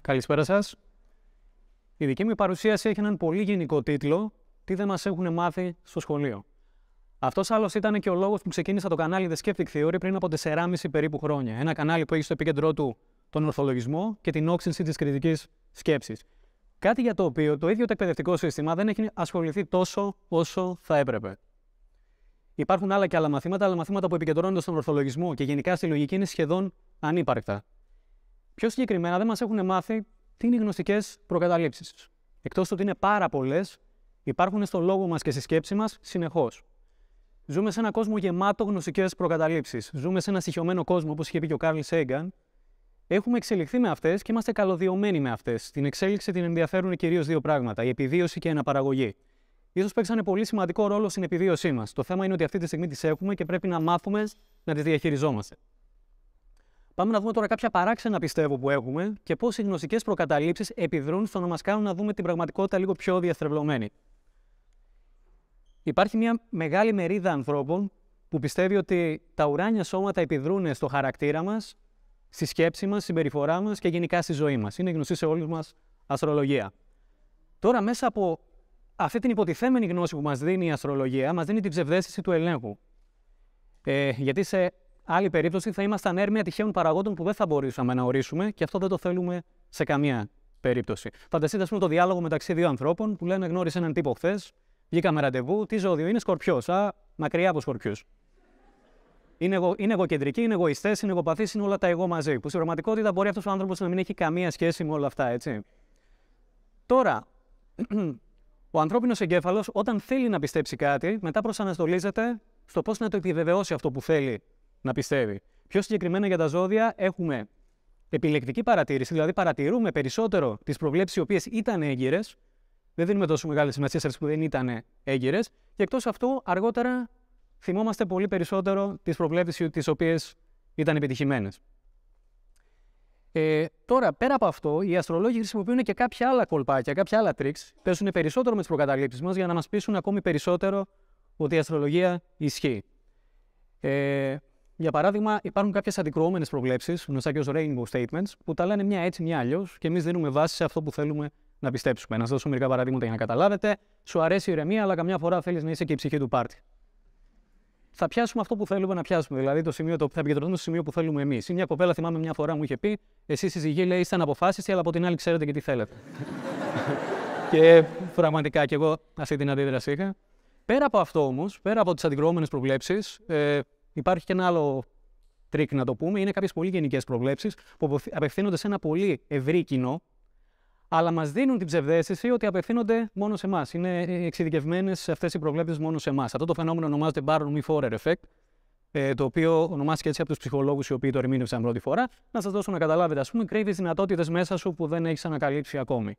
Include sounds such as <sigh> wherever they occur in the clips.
Καλησπέρα σας. Η δική μου παρουσίαση έχει έναν πολύ γενικό τίτλο «Τι δεν μας έχουν μάθει στο σχολείο». Αυτός άλλος ήταν και ο λόγος που ξεκίνησα το κανάλι The Skeptic Theory πριν από 4,5 περίπου χρόνια. Ένα κανάλι που έχει στο επίκεντρό του τον ορθολογισμό και την όξυνση της κριτικής σκέψης. Κάτι για το οποίο το ίδιο το εκπαιδευτικό σύστημα δεν έχει ασχοληθεί τόσο όσο θα έπρεπε. Υπάρχουν άλλα και άλλα μαθήματα, αλλά μαθήματα που επικεντρώνονται στον ορθολογισμό και γενικά στη λογική είναι σχεδόν ανύπαρκτα. Πιο συγκεκριμένα, δεν μας έχουν μάθει τι είναι οι γνωστικές προκαταλήψεις. Εκτός ότι είναι πάρα πολλές, υπάρχουν στο λόγο μας και στη σκέψη μας συνεχώς. Ζούμε σε ένα κόσμο γεμάτο γνωστικές προκαταλήψεις. Ζούμε σε ένα στοιχειωμένο κόσμο, όπως είχε πει και ο Κάρλ Σέγκαν. Έχουμε εξελιχθεί με αυτές και είμαστε καλωδιωμένοι με αυτές. Την εξέλιξη την ενδιαφέρουν κυρίως δύο πράγματα: η επιβίωση και η αναπαραγωγή ίσως παίξανε πολύ σημαντικό ρόλο στην επιβίωσή μας. Το θέμα είναι ότι αυτή τη στιγμή τις έχουμε και πρέπει να μάθουμε να τις διαχειριζόμαστε. Πάμε να δούμε τώρα κάποια παράξενα πιστεύω που έχουμε και πώς οι γνωστικές προκαταλήψεις επιδρούν στο να μας κάνουν να δούμε την πραγματικότητα λίγο πιο διαστρεβλωμένη. Υπάρχει μια μεγάλη μερίδα ανθρώπων που πιστεύει ότι τα ουράνια σώματα επιδρούν στο χαρακτήρα μας, στη σκέψη μας, συμπεριφορά μας και γενικά στη ζωή μας. Είναι γνωστή σε όλους μας αστρολογία. Τώρα, μέσα από αυτή την υποτιθέμενη γνώση που μας δίνει η αστρολογία, μας δίνει την ψευδέστηση του ελέγχου. Ε, γιατί σε άλλη περίπτωση θα ήμασταν έρμια τυχαίων παραγόντων που δεν θα μπορούσαμε να ορίσουμε και αυτό δεν το θέλουμε σε καμία περίπτωση. Φανταστείτε, ας πούμε, το διάλογο μεταξύ δύο ανθρώπων που λένε Γνώρισε έναν τύπο χθες, βγήκαμε ραντεβού, τι ζώδιο είναι, σκορπιός. Α, μακριά από σκορπιούς. Είναι, εγω, είναι εγωκεντρικοί, είναι εγωιστές, είναι εγωπαθείς, είναι όλα τα εγώ μαζί. Που στην πραγματικότητα μπορεί αυτός ο άνθρωπος να μην έχει καμία σχέση με όλα αυτά, έτσι. Τώρα, ο ανθρώπινος εγκέφαλος, όταν θέλει να πιστέψει κάτι, μετά προσαναστολίζεται στο πώς να το επιβεβαιώσει αυτό που θέλει να πιστεύει. Πιο συγκεκριμένα για τα ζώδια, έχουμε επιλεκτική παρατήρηση, δηλαδή παρατηρούμε περισσότερο τις προβλέψεις οι οποίες ήταν έγκυρες, δεν δίνουμε τόσο μεγάλη σημασία σε αυτές που δεν ήταν έγκυρες, και εκτός αυτού αργότερα θυμόμαστε πολύ περισσότερο τις προβλέψεις τις οποίες ήταν επιτυχημένες. Ε, τώρα, πέρα από αυτό, οι αστρολόγοι χρησιμοποιούν και κάποια άλλα κολπάκια, κάποια άλλα tricks. Πέσουν περισσότερο με τις προκαταλήψει μας για να μας πείσουν ακόμη περισσότερο ότι η αστρολογία ισχύει. Ε, για παράδειγμα, υπάρχουν κάποιες αντικρουόμενες προβλέψεις, γνωστά και ως rainbow statements, που τα λένε μια έτσι, μια αλλιώς, και εμείς δίνουμε βάση σε αυτό που θέλουμε να πιστέψουμε. Να σας δώσω μερικά παραδείγματα για να καταλάβετε. Σου αρέσει η ηρεμία, αλλά καμιά φορά θέλεις να είσαι και η ψυχή του πάρτι θα πιάσουμε αυτό που θέλουμε να πιάσουμε. Δηλαδή, το σημείο το, θα επικεντρωθούμε στο σημείο που θέλουμε εμείς. Ή μια κοπέλα, θυμάμαι μια φορά μου είχε πει: Εσεί η ζυγή λέει είστε αναποφάσιστοι, αλλά από την άλλη ξέρετε και τι θέλετε. <laughs> και πραγματικά κι εγώ αυτή την αντίδραση είχα. Πέρα από αυτό όμως, πέρα από τις αντικρουόμενες προβλέψεις, ε, υπάρχει και ένα άλλο τρίκ να το πούμε. Είναι κάποιες πολύ γενικές προβλέψεις που απευθύνονται σε ένα πολύ ευρύ κοινό, αλλά μας δίνουν την ψευδέστηση ότι απευθύνονται μόνο σε εμάς. Είναι εξειδικευμένες αυτές οι προβλέψεις μόνο σε εμάς. Αυτό το φαινόμενο ονομάζεται Baron Forer effect, ε, το οποίο ονομάστηκε έτσι από τους ψυχολόγους οι οποίοι το ερμήνευσαν πρώτη φορά. Να σας δώσω να καταλάβετε, ας πούμε, κρύβεις δυνατότητες μέσα σου που δεν έχεις ανακαλύψει ακόμη.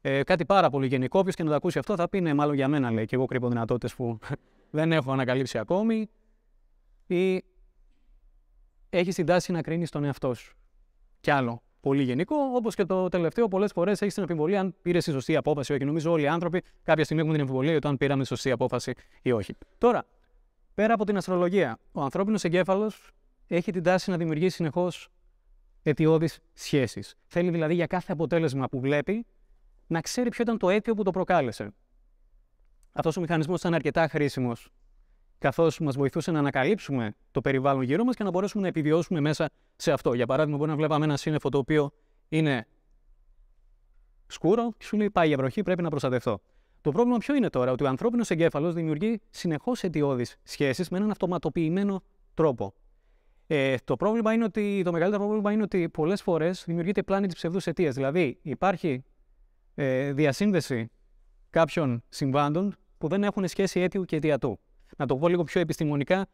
Ε, κάτι πάρα πολύ γενικό. Όποιος και να το ακούσει αυτό θα πει ναι, μάλλον για μένα λέει. Και εγώ κρύβω δυνατότητες που <laughs> δεν έχω ανακαλύψει ακόμη. Ή έχεις την τάση να κρίνεις τον εαυτό σου. Κι άλλο πολύ γενικό, όπως και το τελευταίο, πολλές φορές έχεις την αμφιβολία αν πήρες τη σωστή απόφαση ή όχι. Νομίζω όλοι οι άνθρωποι κάποια στιγμή έχουν την αμφιβολία για το αν πήραμε σωστή απόφαση ή όχι. Τώρα, πέρα από την αστρολογία, ο ανθρώπινος εγκέφαλος έχει την τάση να δημιουργεί συνεχώς αιτιώδεις σχέσεις. Θέλει δηλαδή για κάθε αποτέλεσμα που βλέπει να ξέρει ποιο ήταν το αίτιο που το προκάλεσε. Αυτός ο μηχανισμός ήταν αρκετά χρήσιμος καθώς μας βοηθούσε να ανακαλύψουμε το περιβάλλον γύρω μας και να μπορέσουμε να επιβιώσουμε μέσα σε αυτό. Για παράδειγμα, μπορεί να βλέπαμε ένα σύννεφο το οποίο είναι σκούρο και σου λέει πάει για βροχή, πρέπει να προστατευτώ. Το πρόβλημα ποιο είναι τώρα, ότι ο ανθρώπινος εγκέφαλος δημιουργεί συνεχώς αιτιώδεις σχέσεις με έναν αυτοματοποιημένο τρόπο. Ε, το, πρόβλημα είναι ότι, το μεγαλύτερο πρόβλημα είναι ότι πολλές φορές δημιουργείται πλάνη της ψευδούς αιτίας. Δηλαδή, υπάρχει ε, διασύνδεση κάποιων συμβάντων που δεν έχουν σχέση αίτιου και αιτιατού να το πω λίγο πιο επιστημονικά,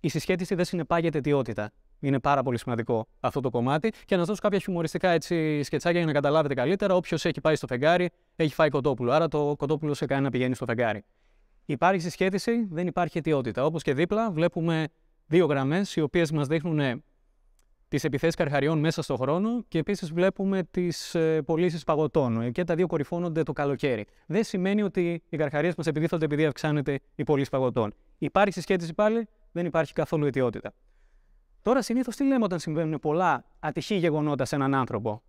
η συσχέτιση δεν συνεπάγεται αιτιότητα. Είναι πάρα πολύ σημαντικό αυτό το κομμάτι. Και να σας δώσω κάποια χιουμοριστικά έτσι, σκετσάκια για να καταλάβετε καλύτερα. Όποιος έχει πάει στο φεγγάρι, έχει φάει κοτόπουλο. Άρα το κοτόπουλο σε κάνει να πηγαίνει στο φεγγάρι. Υπάρχει συσχέτιση, δεν υπάρχει αιτιότητα. Όπως και δίπλα, βλέπουμε δύο γραμμές οι οποίες μας δείχνουν τις επιθέσεις καρχαριών μέσα στον χρόνο και επίσης βλέπουμε τις ε, πωλήσεις παγωτών. Ε, και τα δύο κορυφώνονται το καλοκαίρι. Δεν σημαίνει ότι οι καρχαρίες μας επιδίθονται επειδή αυξάνεται η πωλήση παγωτών. Υπάρχει συσχέτιση πάλι, δεν υπάρχει καθόλου αιτιότητα. Τώρα συνήθως τι λέμε όταν συμβαίνουν πολλά ατυχή γεγονότα σε έναν άνθρωπο.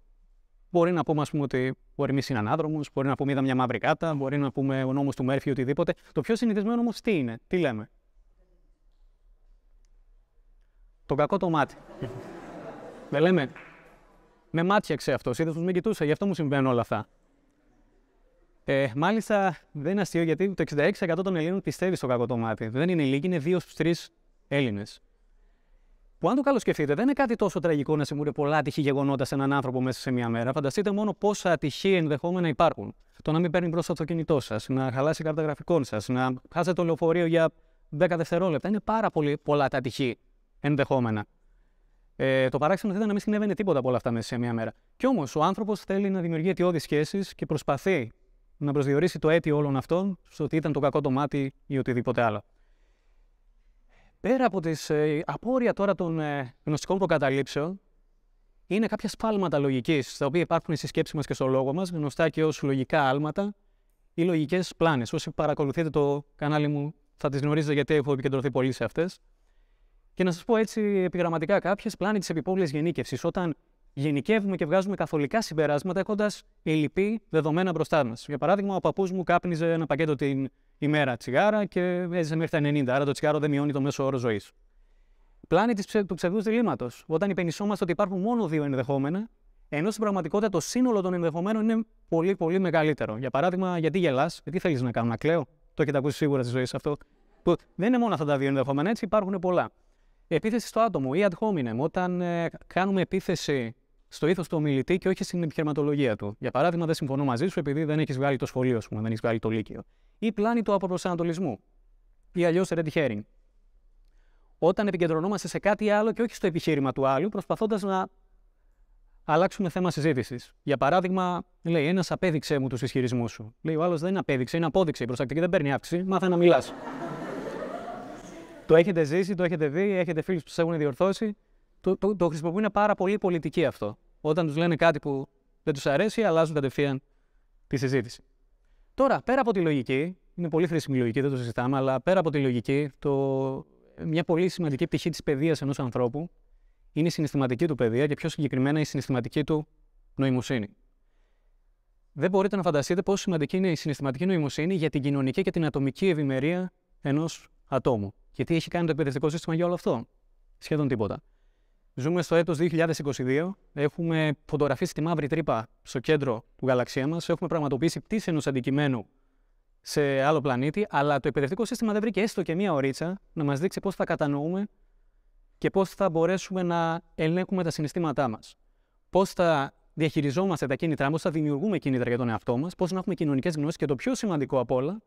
Μπορεί να πούμε, ας πούμε, ότι μπορεί εμείς είναι ανάδρομος, μπορεί να πούμε είδα μια μαύρη κάτα, μπορεί να πούμε ο νόμος του Μέρφυ οτιδήποτε. Το πιο συνηθισμένο όμως τι είναι, τι λέμε. Το κακό το μάτι λέμε. Με μάτιαξε αυτός. Είδες πω με κοιτούσε, γι' αυτό μου συμβαίνουν όλα αυτά. Ε, μάλιστα, δεν είναι αστείο γιατί το 66% των Ελλήνων πιστεύει στο κακό το μάτι. Δεν είναι λίγοι, είναι δύο στους τρεις Έλληνες. Που αν το καλώ σκεφτείτε, δεν είναι κάτι τόσο τραγικό να συμβούν πολλά ατυχή γεγονότα σε έναν άνθρωπο μέσα σε μία μέρα. Φανταστείτε μόνο πόσα ατυχή ενδεχόμενα υπάρχουν. Το να μην παίρνει μπροστά το κινητό σας, να χαλάσει η κάρτα γραφικών σας, να χάσετε το λεωφορείο για 10 δευτερόλεπτα. Είναι πάρα πολύ πολλά τα τυχή ενδεχόμενα. Ε, το παράξενο θα ήταν να μην συνέβαινε τίποτα από όλα αυτά μέσα σε μία μέρα. Κι όμως ο άνθρωπος θέλει να δημιουργεί αιτιώδεις σχέσεις και προσπαθεί να προσδιορίσει το αίτιο όλων αυτών στο ότι ήταν το κακό το μάτι ή οτιδήποτε άλλο. Πέρα από τις ε, απόρρια τώρα των ε, γνωστικών προκαταλήψεων, είναι κάποια σπάλματα λογικής, τα οποία υπάρχουν στη σκέψη μας και στο λόγο μας, γνωστά και ως λογικά άλματα ή λογικές πλάνες. Όσοι παρακολουθείτε το κανάλι μου θα τις γνωρίζετε γιατί έχω επικεντρωθεί πολύ σε αυτές. Και να σας πω έτσι επιγραμματικά κάποιες πλάνη της επιπόλαιη γενίκευσης, όταν γενικεύουμε και βγάζουμε καθολικά συμπεράσματα έχοντας ελλειπή δεδομένα μπροστά μας. Για παράδειγμα, ο παππούς μου κάπνιζε ένα πακέτο την ημέρα τσιγάρα και έζησε μέχρι τα 90, άρα το τσιγάρο δεν μειώνει το μέσο όρο ζωής. Πλάνη του ψευδούς διλήμματος. Όταν υπενισόμαστε ότι υπάρχουν μόνο δύο ενδεχόμενα, ενώ στην πραγματικότητα το σύνολο των ενδεχομένων είναι πολύ, πολύ μεγαλύτερο. Για παράδειγμα, γιατί γελάς, γιατί θέλεις να κάνω, να κλαίω. Το έχετε ακούσει σίγουρα στη ζωή αυτό. Που δεν είναι μόνο αυτά τα δύο ενδεχόμενα, έτσι υπάρχουν πολλά επίθεση στο άτομο ή ad hominem, όταν ε, κάνουμε επίθεση στο ήθος του ομιλητή και όχι στην επιχειρηματολογία του. Για παράδειγμα, δεν συμφωνώ μαζί σου επειδή δεν έχεις βγάλει το σχολείο, πούμε, δεν έχεις βγάλει το λύκειο. Ή πλάνη του αποπροσανατολισμού. Ή αλλιώς red herring. Όταν επικεντρωνόμαστε σε κάτι άλλο και όχι στο επιχείρημα του άλλου, προσπαθώντας να αλλάξουμε θέμα συζήτησης. Για παράδειγμα, λέει: Ένας απέδειξε μου τους ισχυρισμούς σου. Λέει: Ο άλλος δεν απέδειξε, είναι απόδειξε. Η δεν παίρνει αύξηση. Μάθα να μιλάς. Το έχετε ζήσει, το έχετε δει, έχετε φίλους που σα έχουν διορθώσει. Το, το, το χρησιμοποιούν πάρα πολύ πολιτικοί αυτό. Όταν τους λένε κάτι που δεν τους αρέσει, αλλάζουν κατευθείαν τη συζήτηση. Τώρα, πέρα από τη λογική, είναι πολύ χρήσιμη η λογική, δεν το συζητάμε, αλλά πέρα από τη λογική, το... μια πολύ σημαντική πτυχή της παιδείας ενός ανθρώπου είναι η συναισθηματική του παιδεία και πιο συγκεκριμένα η συναισθηματική του νοημοσύνη. Δεν μπορείτε να φανταστείτε πόσο σημαντική είναι η συναισθηματική νοημοσύνη για την κοινωνική και την ατομική ευημερία ενός ατόμου. Και τι έχει κάνει το εκπαιδευτικό σύστημα για όλο αυτό. Σχεδόν τίποτα. Ζούμε στο έτος 2022, έχουμε φωτογραφίσει τη μαύρη τρύπα στο κέντρο του γαλαξία μας, έχουμε πραγματοποιήσει πτήση ενός αντικειμένου σε άλλο πλανήτη, αλλά το εκπαιδευτικό σύστημα δεν βρήκε έστω και μία ωρίτσα να μας δείξει πώς θα κατανοούμε και πώς θα μπορέσουμε να ελέγχουμε τα συναισθήματά μας. Πώς θα διαχειριζόμαστε τα κίνητρά μας, θα δημιουργούμε κίνητρα για τον εαυτό μας, πώς να έχουμε κοινωνικές γνώσεις και το πιο σημαντικό απ' όλα,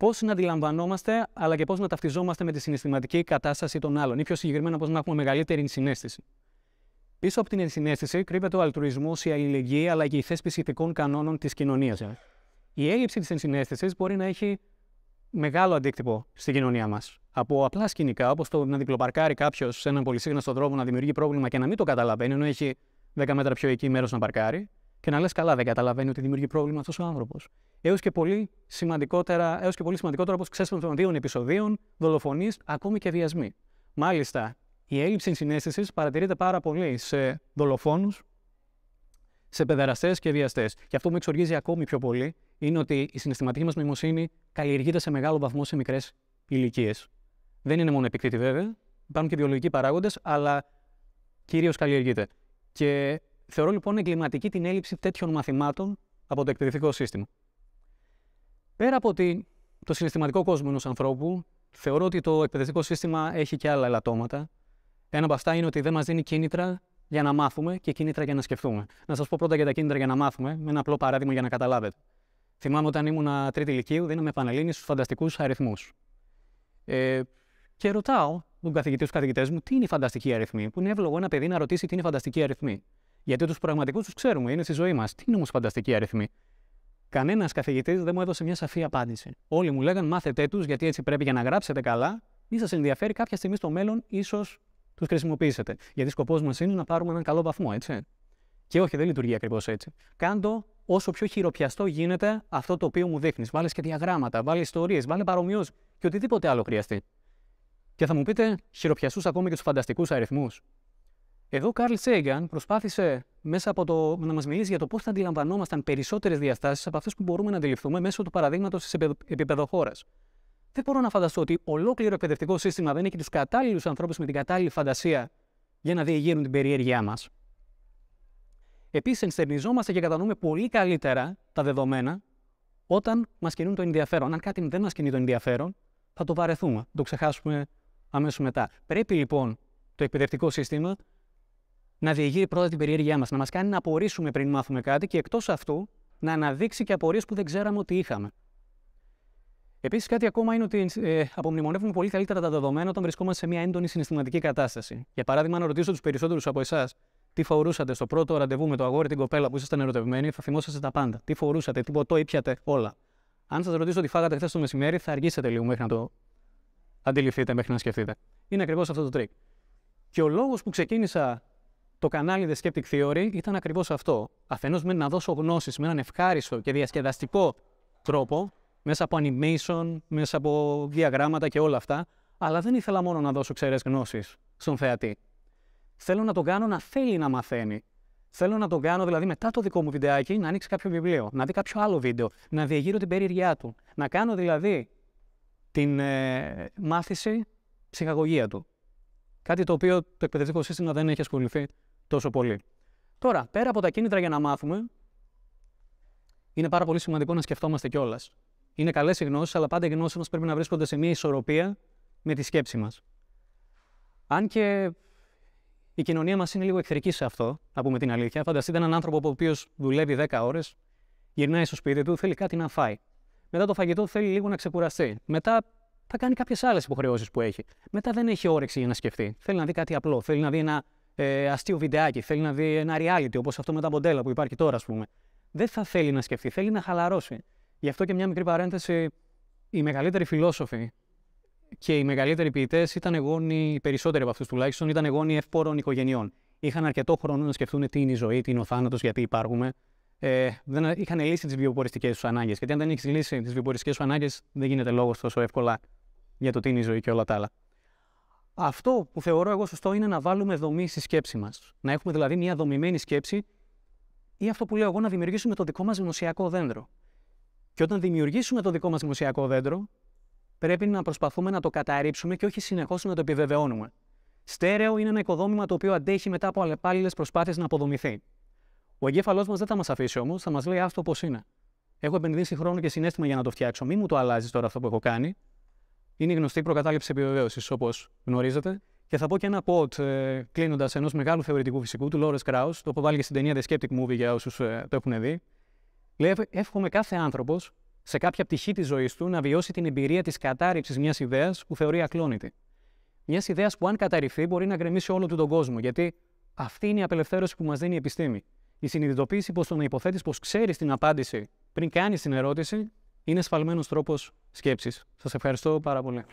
πώ να αντιλαμβανόμαστε αλλά και πώς να ταυτιζόμαστε με τη συναισθηματική κατάσταση των άλλων ή πιο συγκεκριμένα πώς να έχουμε μεγαλύτερη συνέστηση. Πίσω από την ενσυναίσθηση κρύβεται ο αλτουρισμό, η αλληλεγγύη την ενσυναισθηση κρυβεται ο αλτρουισμο η αλληλεγγυη αλλα και η θέσπιση ηθικών κανόνων της κοινωνίας. Η έλλειψη της ενσυναίσθησης μπορεί να έχει μεγάλο αντίκτυπο στην κοινωνία μας. Από απλά σκηνικά, όπως το να διπλοπαρκάρει κάποιος σε έναν πολυσύγχρονο δρόμο να δημιουργεί πρόβλημα και να μην το καταλαβαίνει, ενώ έχει 10 μέτρα πιο εκεί μέρος να παρκάρει, και να λες καλά, δεν καταλαβαίνει ότι δημιουργεί πρόβλημα αυτός ο άνθρωπος. Έως και πολύ σημαντικότερα, έως και πολύ σημαντικότερα όπω ξέσπασμα των δύο επεισοδίων, δολοφονίε, ακόμη και βιασμοί. Μάλιστα, η έλλειψη συνέστησης παρατηρείται πάρα πολύ σε δολοφόνους, σε παιδεραστές και βιαστές. Και αυτό που με εξοργίζει ακόμη πιο πολύ είναι ότι η συναισθηματική μας νοημοσύνη καλλιεργείται σε μεγάλο βαθμό σε μικρές ηλικίες. Δεν είναι μόνο επικρίτη βέβαια, υπάρχουν και βιολογικοί παράγοντες, αλλά κυρίως καλλιεργείται. Και Θεωρώ λοιπόν εγκληματική την έλλειψη τέτοιων μαθημάτων από το εκπαιδευτικό σύστημα. Πέρα από ότι το συναισθηματικό κόσμο ενό ανθρώπου, θεωρώ ότι το εκπαιδευτικό σύστημα έχει και άλλα ελαττώματα. Ένα από αυτά είναι ότι δεν μας δίνει κίνητρα για να μάθουμε και κίνητρα για να σκεφτούμε. Να σας πω πρώτα για τα κίνητρα για να μάθουμε, με ένα απλό παράδειγμα για να καταλάβετε. Θυμάμαι όταν ήμουν τρίτη ηλικίου, δίναμε Πανελλήνη στους φανταστικούς αριθμούς. Ε, και ρωτάω τον καθηγητή, τους καθηγητές μου, τι είναι η φανταστική αριθμή, που είναι εύλογο ένα παιδί να ρωτήσει τι είναι η φανταστική αριθμή. Γιατί τους πραγματικούς τους ξέρουμε, είναι στη ζωή μας. Τι είναι όμως φανταστικοί αριθμοί. Κανένας καθηγητής δεν μου έδωσε μια σαφή απάντηση. Όλοι μου λέγανε μάθετε τους, γιατί έτσι πρέπει για να γράψετε καλά, ή σας ενδιαφέρει κάποια στιγμή στο μέλλον, ίσως τους χρησιμοποιήσετε. Γιατί σκοπός μας είναι να πάρουμε έναν καλό βαθμό, έτσι. Και όχι, δεν λειτουργεί ακριβώς έτσι. Κάντο όσο πιο χειροπιαστό γίνεται αυτό το οποίο μου δείχνεις. Βάλει και διαγράμματα, βάλει ιστορίε, βάλει παρομοιού και οτιδήποτε άλλο χρειαστεί. Και θα μου πείτε, χειροπιαστούς ακόμη και τους φανταστικούς αριθμούς. Εδώ ο Κάρλ Σέγγαν προσπάθησε μέσα από το, να μας μιλήσει για το πώς θα αντιλαμβανόμασταν περισσότερες διαστάσεις από αυτές που μπορούμε να αντιληφθούμε μέσω του παραδείγματος της επίπεδο χώρας. Δεν μπορώ να φανταστώ ότι ολόκληρο εκπαιδευτικό σύστημα δεν έχει τους κατάλληλους ανθρώπους με την κατάλληλη φαντασία για να διεγείρουν την περιέργειά μας. Επίσης, ενστερνιζόμαστε και κατανοούμε πολύ καλύτερα τα δεδομένα όταν μας κινούν το ενδιαφέρον. Αν κάτι δεν μας κινεί το ενδιαφέρον, θα το βαρεθούμε, το ξεχάσουμε αμέσως μετά. Πρέπει λοιπόν το εκπαιδευτικό σύστημα να διηγεί πρώτα την περιέργειά μας, να μας κάνει να απορρίσουμε πριν μάθουμε κάτι και εκτός αυτού να αναδείξει και απορίες που δεν ξέραμε ότι είχαμε. Επίσης, κάτι ακόμα είναι ότι ε, απομνημονεύουμε πολύ καλύτερα τα δεδομένα όταν βρισκόμαστε σε μια έντονη συναισθηματική κατάσταση. Για παράδειγμα, αν ρωτήσω τους περισσότερους από εσάς τι φορούσατε στο πρώτο ραντεβού με το αγόρι την κοπέλα που ήσασταν ερωτευμένοι, θα θυμόσαστε τα πάντα. Τι φορούσατε, τι ποτό ήπιατε, όλα. Αν σας ρωτήσω τι φάγατε χθες το μεσημέρι, θα αργήσετε λίγο μέχρι να το αντιληφθείτε, μέχρι να σκεφτείτε. Είναι ακριβώς αυτό το τρίκ. Και ο λόγος που ξεκίνησα το κανάλι The Skeptic Theory ήταν ακριβώς αυτό. Αφενός με να δώσω γνώσεις με έναν ευχάριστο και διασκεδαστικό τρόπο, μέσα από animation, μέσα από διαγράμματα και όλα αυτά, αλλά δεν ήθελα μόνο να δώσω ξερές γνώσεις στον θεατή. Θέλω να τον κάνω να θέλει να μαθαίνει. Θέλω να τον κάνω δηλαδή μετά το δικό μου βιντεάκι να ανοίξει κάποιο βιβλίο, να δει κάποιο άλλο βίντεο, να διεγείρω την περιεργειά του. Να κάνω δηλαδή την ε, μάθηση ψυχαγωγία του. Κάτι το οποίο το εκπαιδευτικό σύστημα δεν έχει ασχοληθεί τόσο πολύ. Τώρα, πέρα από τα κίνητρα για να μάθουμε, είναι πάρα πολύ σημαντικό να σκεφτόμαστε κιόλας. Είναι καλές οι γνώσεις, αλλά πάντα οι γνώσεις μας πρέπει να βρίσκονται σε μια ισορροπία με τη σκέψη μας. Αν και η κοινωνία μας είναι λίγο εχθρική σε αυτό, να πούμε την αλήθεια. Φανταστείτε έναν άνθρωπο ο οποίος δουλεύει 10 ώρες, γυρνάει στο σπίτι του, θέλει κάτι να φάει. Μετά το φαγητό θέλει λίγο να ξεκουραστεί. Μετά θα κάνει κάποιες άλλες υποχρεώσεις που έχει. Μετά δεν έχει όρεξη για να σκεφτεί. Θέλει να δει κάτι απλό. Θέλει να δει ένα ε, αστείο βιντεάκι, θέλει να δει ένα reality όπως αυτό με τα μοντέλα που υπάρχει τώρα, ας πούμε. Δεν θα θέλει να σκεφτεί, θέλει να χαλαρώσει. Γι' αυτό και μια μικρή παρένθεση. Οι μεγαλύτεροι φιλόσοφοι και οι μεγαλύτεροι ποιητές ήταν γόνοι, οι περισσότεροι από αυτούς τουλάχιστον, ήταν γόνοι εύπορων οικογενειών. Είχαν αρκετό χρόνο να σκεφτούν τι είναι η ζωή, τι είναι ο θάνατος, γιατί υπάρχουμε. Ε, δεν είχαν λύσει τις βιοποριστικές τους ανάγκες. Γιατί αν δεν έχεις λύσει τις βιοποριστικές σου ανάγκες, δεν γίνεται λόγος τόσο εύκολα για το τι είναι η ζωή και όλα τα άλλα. Αυτό που θεωρώ εγώ σωστό είναι να βάλουμε δομή στη σκέψη μας. Να έχουμε δηλαδή μια δομημένη σκέψη ή αυτό που λέω εγώ να δημιουργήσουμε το δικό μας γνωσιακό δέντρο. Και όταν δημιουργήσουμε το δικό μας γνωσιακό δέντρο, πρέπει να προσπαθούμε να το καταρρύψουμε και όχι συνεχώς να το επιβεβαιώνουμε. Στέρεο είναι ένα οικοδόμημα το οποίο αντέχει μετά από αλλεπάλληλες προσπάθειες να αποδομηθεί. Ο εγκέφαλός μας δεν θα μας αφήσει όμως, θα μας λέει αυτό πώς είναι. Έχω επενδύσει χρόνο και συνέστημα για να το φτιάξω. Μη μου το αλλάζεις τώρα αυτό που έχω κάνει είναι η γνωστή προκατάληψη επιβεβαίωσης, όπως γνωρίζετε. Και θα πω και ένα quote ε, κλείνοντας ενός μεγάλου θεωρητικού φυσικού, του Λόρε Κράου, το οποίο βάλει στην ταινία The Skeptic Movie για όσους ε, το έχουν δει. Λέει: Εύχομαι κάθε άνθρωπος σε κάποια πτυχή της ζωής του να βιώσει την εμπειρία της κατάρριψης μιας ιδέας που θεωρεί ακλόνητη. Μιας ιδέας που, αν καταρριφθεί, μπορεί να γκρεμίσει όλο του τον κόσμο, γιατί αυτή είναι η απελευθέρωση που μας δίνει η επιστήμη. Η συνειδητοποίηση πως το να υποθέτεις πως ξέρεις την απάντηση πριν κάνεις την ερώτηση είναι σφαλμένος τρόπος σκέψης. Σας ευχαριστώ πάρα πολύ.